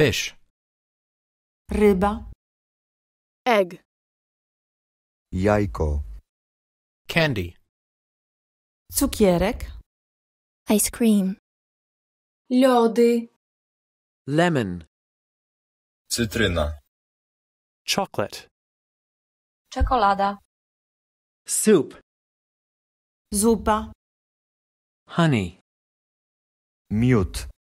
Fish. Ryba. Egg. Jajko. Candy. Cukierek. Ice cream. Lody. Lemon. Cytryna. Chocolate. Czekolada. Soup. Zupa. Honey. Miód.